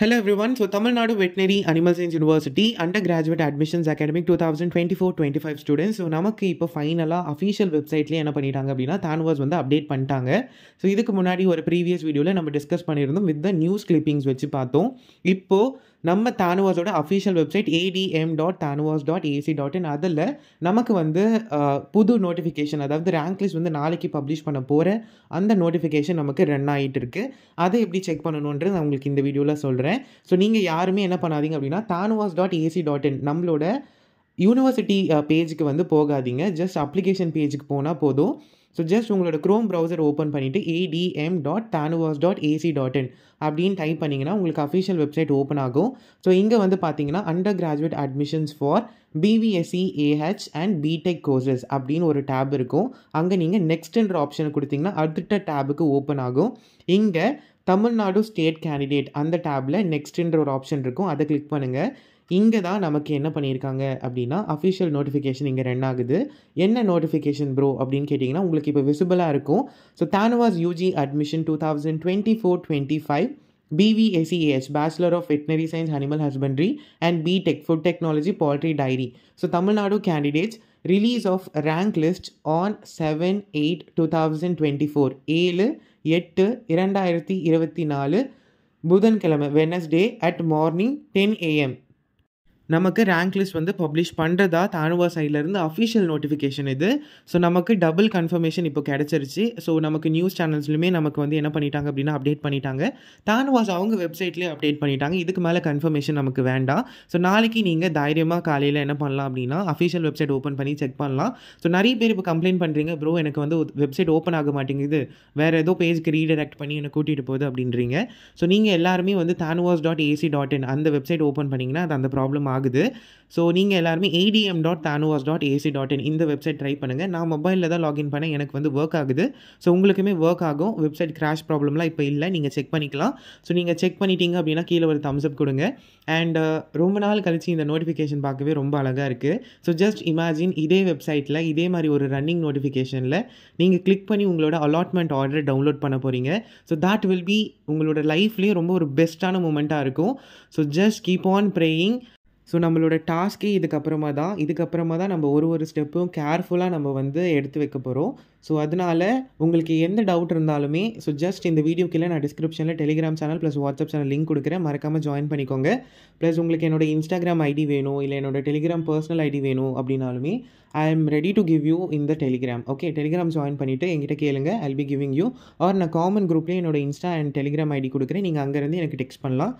Hello everyone so Tamil Nadu Nadu animal science university undergraduate admissions academic two thousand twenty four twenty five students so நமக்கு இப்போ ஃபைனலாக official வெப்சைட்லேயே என்ன பண்ணிட்டாங்க அப்படின்னா தானுவாஸ் வந்து அப்டேட் பண்ணிட்டாங்க ஸோ இதுக்கு முன்னாடி ஒரு ப்ரீவியஸ் வீடியோவில் நம்ம டிஸ்கஸ் பண்ணியிருந்தோம் வித் த நியூஸ் கிளிப்பிங்ஸ் வச்சு பார்த்தோம் இப்போது நம்ம தானுவாஸோட official website A D M dot TANUVAS dot AC dot in அதில் நமக்கு வந்து புது நோட்டிஃபிகேஷன் அதாவது ரேங்க் லிஸ்ட் வந்து நாளைக்கு பப்ளிஷ் பண்ண போகிற அந்த நோட்டிஃபிகேஷன் நமக்கு ரன் ஆகிட்டு இருக்குது அதை எப்படி செக் பண்ணணுன்றது நான் உங்களுக்கு இந்த வீடியோவில் சொல்கிறேன் ஸோ நீங்கள் யாருமே என்ன பண்ணாதீங்க அப்படின்னா TANUVAS dot AC dot in நம்மளோட யூனிவர்சிட்டி பேஜுக்கு வந்து போகாதீங்க ஜஸ்ட் அப்ளிகேஷன் பேஜுக்கு போனால் போதும் ஸோ ஜஸ்ட் உங்களோட க்ரோம் ப்ரௌசர் ஓப்பன் பண்ணிவிட்டு A D M dot TANUVAS dot AC dot in அப்படின்னு டைப் பண்ணிங்கன்னா உங்களுக்கு அஃபிஷியல் வெப்சைட் ஓப்பன் ஆகும் ஸோ இங்கே வந்து பார்த்தீங்கன்னா undergraduate admissions for BVSc A H and B Tech courses அப்படின்னு ஒரு டேப் இருக்கும் அங்கே நீங்கள் நெக்ஸ்ட்ன்ற ஆப்ஷன் கொடுத்தீங்கன்னா அடுத்த டேபுக்கு ஓப்பன் ஆகும் இங்கே தமிழ்நாடு ஸ்டேட் கேண்டிடேட் அந்த டேபில் நெக்ஸ்ட்ன்ற ஒரு ஆப்ஷன் இருக்கும் அதை கிளிக் பண்ணுங்கள் இங்கே தான் நமக்கு என்ன பண்ணியிருக்காங்க அப்படின்னா அஃபிஷியல் நோட்டிஃபிகேஷன் இங்கே ரன் ஆகுது என்ன நோட்டிஃபிகேஷன் ப்ரோ அப்படின்னு கேட்டிங்கன்னா உங்களுக்கு இப்போ விசிபிளாக இருக்கும் so TANUVAS U G admission two thousand twenty four twenty five BVACES, Bachelor of Veterinary Science, Animal Husbandry, and B Tech Food Technology, Poultry Diary. So, Tamil Nadu candidates, release of rank list on 7-8-2024. Ale, Yette, Irandayrathi, Irvathi Nale, Budan Kalama, Wednesday at morning 10 a.m. நமக்கு rank list வந்து publish பண்ணுறதா தானுவா சைட்லேருந்து official notification இது so நமக்கு double confirmation இப்போ கிடச்சிருச்சு so நமக்கு நியூஸ் சேனல்ஸ்லையுமே நமக்கு வந்து என்ன பண்ணிட்டாங்க அப்படின்னா அப்டேட் பண்ணிட்டாங்க தானுவாஸ் அவங்க வெப்சைட்லேயே அப்டேட் பண்ணிட்டாங்க இதுக்கு மேலே கன்ஃபர்மேஷன் நமக்கு வேண்டாம் ஸோ நாளைக்கு நீங்கள் தைரியமாக காலையில் என்ன பண்ணலாம் அப்படின்னா அஃபிஷியல் வெப்சைட் ஓப்பன் பண்ணி செக் பண்ணலாம் ஸோ நிறைய பேர் இப்போ கம்ப்ளைண்ட் பண்ணுறீங்க ப்ரோ எனக்கு வந்து வெப்சைட் ஓப்பன் ஆக மாட்டேங்குது வேறு ஏதோ பேஜுக்கு ரீடைரக்ட் பண்ணி என்னை கூட்டிகிட்டு போகுது அப்படின்றீங்க ஸோ நீங்கள் எல்லாருமே வந்து TANUVAS dot AC dot in அந்த வெப்சைட் ஓப்பன் பண்ணிங்கன்னா அது அந்த ப்ராப்ளம் ஆக ஆகுது ஸோ நீங்கள் எல்லாருமே ATM dot TANUVAS dot AC dot in இந்த வெப்சைட் ட்ரை பண்ணுங்கள் நான் மொபைலில் தான் லாகின் பண்ணேன் எனக்கு வந்து ஒர்க் ஆகுது ஸோ உங்களுக்குமே ஒர்க் ஆகும் வெப்சைட் கிராஷ் ப்ராப்ளம்லாம் இப்போ இல்லை நீங்கள் செக் பண்ணிக்கலாம் ஸோ நீங்கள் செக் பண்ணிட்டீங்க அப்படின்னா கீழே ஒரு தம்ஸ்அப் கொடுங்க அண்ட் uh, ரொம்ப நாள் கழிச்சு இந்த நோட்டிஃபிகேஷன் பார்க்கவே ரொம்ப அழகாக இருக்குது ஸோ ஜஸ்ட் இமேஜின் இதே வெப்சைட்டில் இதே மாதிரி ஒரு ரன்னிங் நோட்டிஃபிகேஷனில் நீங்கள் கிளிக் பண்ணி உங்களோட அலாட்மெண்ட் ஆர்டர் டவுன்லோட் பண்ண போகிறீங்க ஸோ தட் வில் பி உங்களோட லைஃப்லேயே ரொம்ப ஒரு பெஸ்ட்டான மூமெண்ட்டாக இருக்கும் so just keep on praying so நம்மளோட டாஸ்க்கே இதுக்கப்புறமா தான் இதுக்கப்புறமா தான் நம்ம ஒரு ஒரு ஸ்டெப்பும் கேர்ஃபுல்லாக நம்ம வந்து எடுத்து வைக்க போகிறோம் ஸோ அதனால் உங்களுக்கு எந்த டவுட் இருந்தாலுமே ஸோ ஜஸ்ட் இந்த வீடியோ கீழே நான் டிஸ்கிரிப்ஷனில் Telegram channel plus WhatsApp channel link கொடுக்குறேன் மறக்காமல் ஜாயின் பண்ணிக்கோங்க ப்ளஸ் உங்களுக்கு என்னோட இன்ஸ்டாகிராம் ஐடி வேணும் இல்லை என்னோட டெலிகிராம் பர்சனல் ஐடி வேணும் அப்படின்னாலுமே I am ready to give you இந்த டெலிகிராம் ஓகே டெலிகிராம் ஜாயின் பண்ணிவிட்டு எங்கிட்ட கேளுங்க I be giving you or நான் காமன் குரூப்லேயே என்னோட இன்ஸ்டா அண்ட் டெலிகிராம் ஐடி கொடுக்குறேன் நீங்கள் அங்கேருந்து எனக்கு டெக்ஸ்ட் பண்ணலாம்